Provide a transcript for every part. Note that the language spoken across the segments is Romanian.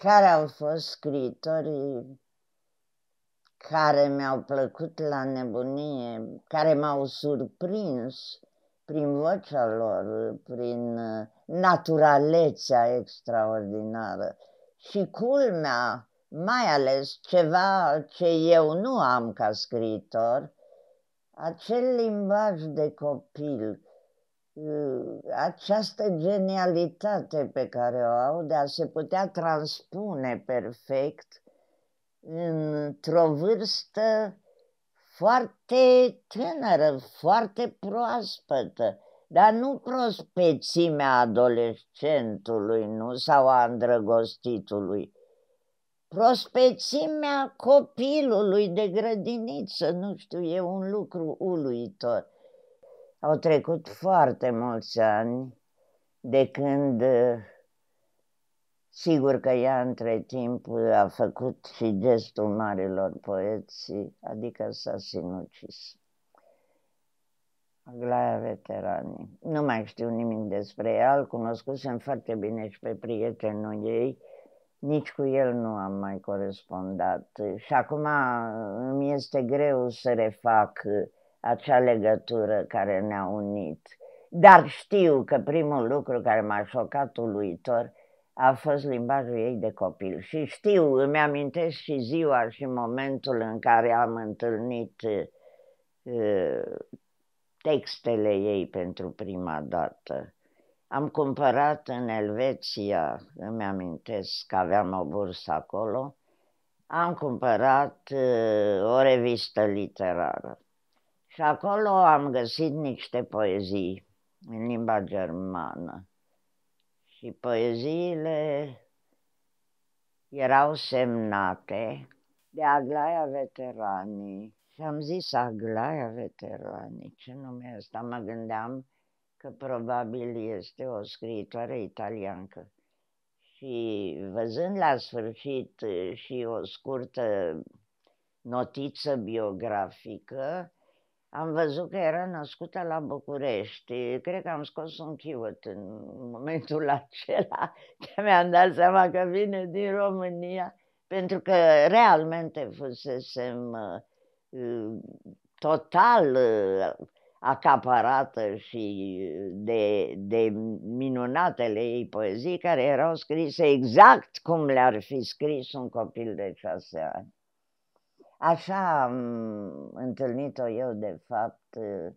Care au fost scriitorii care mi-au plăcut la nebunie, care m-au surprins prin vocea lor, prin uh, naturalețea extraordinară și culmea, mai ales ceva ce eu nu am ca scriitor, acel limbaj de copil Uh, această genialitate pe care o au de a se putea transpune perfect într-o vârstă foarte tânără, foarte proaspătă, dar nu prospețimea adolescentului nu sau a îndrăgostitului, prospețimea copilului de grădiniță, nu știu, e un lucru uluitor. Au trecut foarte mulți ani de când, uh, sigur că ea între timp uh, a făcut și gestul marilor poeți, adică s-a sinucis. Aglaia veteranii. Nu mai știu nimic despre ea, îl cunoscusem foarte bine și pe prietenul ei, nici cu el nu am mai corespondat. Și acum uh, îmi este greu să refac uh, acea legătură care ne-a unit. Dar știu că primul lucru care m-a șocat uluitor a fost limbajul ei de copil. Și știu, îmi amintesc și ziua și momentul în care am întâlnit uh, textele ei pentru prima dată. Am cumpărat în Elveția, îmi amintesc că aveam o bursă acolo, am cumpărat uh, o revistă literară. Și acolo am găsit niște poezii în limba germană. Și poeziile erau semnate de Aglaia Veteranii. Și am zis Aglaia Veteranii, ce nume ăsta? Mă gândeam că probabil este o scriitoare italiancă. Și văzând la sfârșit și o scurtă notiță biografică, am văzut că era născută la București. Cred că am scos un chiot în momentul acela, că mi-am dat seama că vine din România, pentru că realmente fusesem uh, total uh, acaparată și de, de minunatele ei poezii care erau scrise exact cum le-ar fi scris un copil de șase ani. Așa am întâlnit-o eu, de fapt, eh,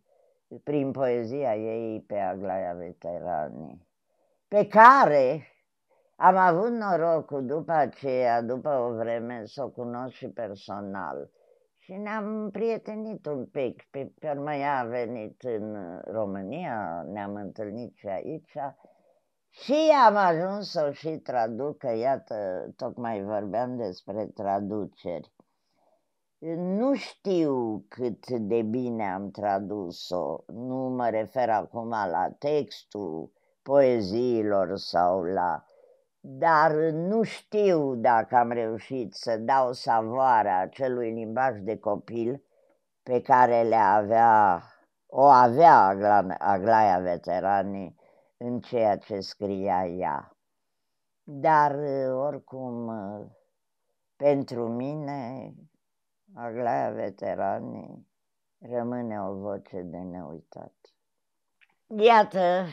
prin poezia ei pe Aglaia Veteranii, pe care am avut norocul după aceea, după o vreme, să o cunosc și personal. Și ne-am prietenit un pic, pe, pe urmă ea a venit în România, ne-am întâlnit și aici și am ajuns să o și traducă, iată, tocmai vorbeam despre traduceri. Nu știu cât de bine am tradus-o, nu mă refer acum la textul poeziilor sau la... Dar nu știu dacă am reușit să dau savoarea acelui limbaj de copil pe care le avea, o avea Aglaia Veteranii în ceea ce scria ea. Dar, oricum, pentru mine Aglaia veteranii rămâne o voce de neuitat. Iată,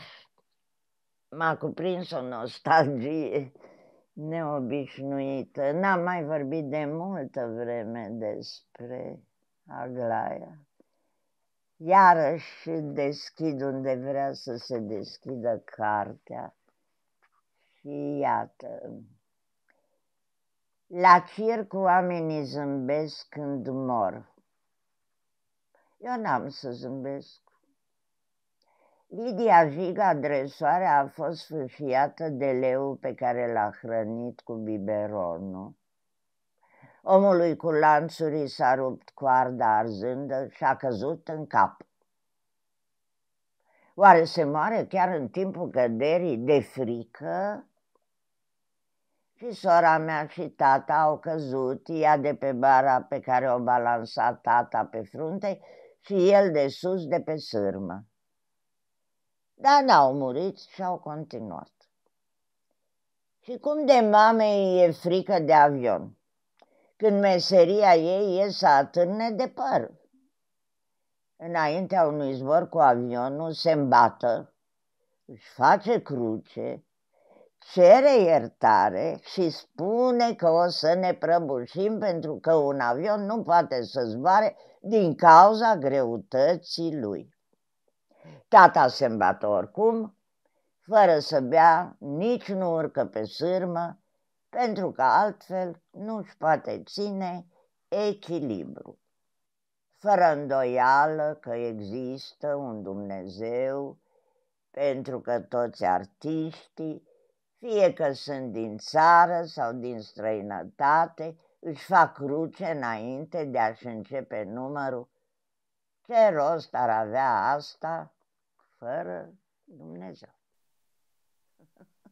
m-a cuprins o nostalgie neobișnuită. N-am mai vorbit de multă vreme despre Aglaia. Iarăși deschid unde vrea să se deschidă cartea. Și iată, la fir cu oamenii zâmbesc când mor. Eu n-am să zâmbesc. Lidia Viga, adresoarea, a fost fâfiată de leu pe care l-a hrănit cu biberonul. Omului cu lanțuri s-a rupt coarda arzândă și a căzut în cap. Oare se moare chiar în timpul căderii de frică și sora mea și tata au căzut, ea de pe bara pe care o balansa tata pe frunte și el de sus de pe sârmă. Dar n-au murit și au continuat. Și cum de mame e frică de avion, când meseria ei e să atârne de păr. Înaintea unui zbor cu avionul se îmbată, își face cruce, cere iertare și spune că o să ne prăbușim pentru că un avion nu poate să zboare din cauza greutății lui. Tata se îmbată oricum, fără să bea, nici nu urcă pe sârmă, pentru că altfel nu-și poate ține echilibru. Fără îndoială că există un Dumnezeu, pentru că toți artiștii fie că sunt din țară sau din străinătate, își fac cruce înainte de a-și începe numărul. Ce rost ar avea asta fără Dumnezeu?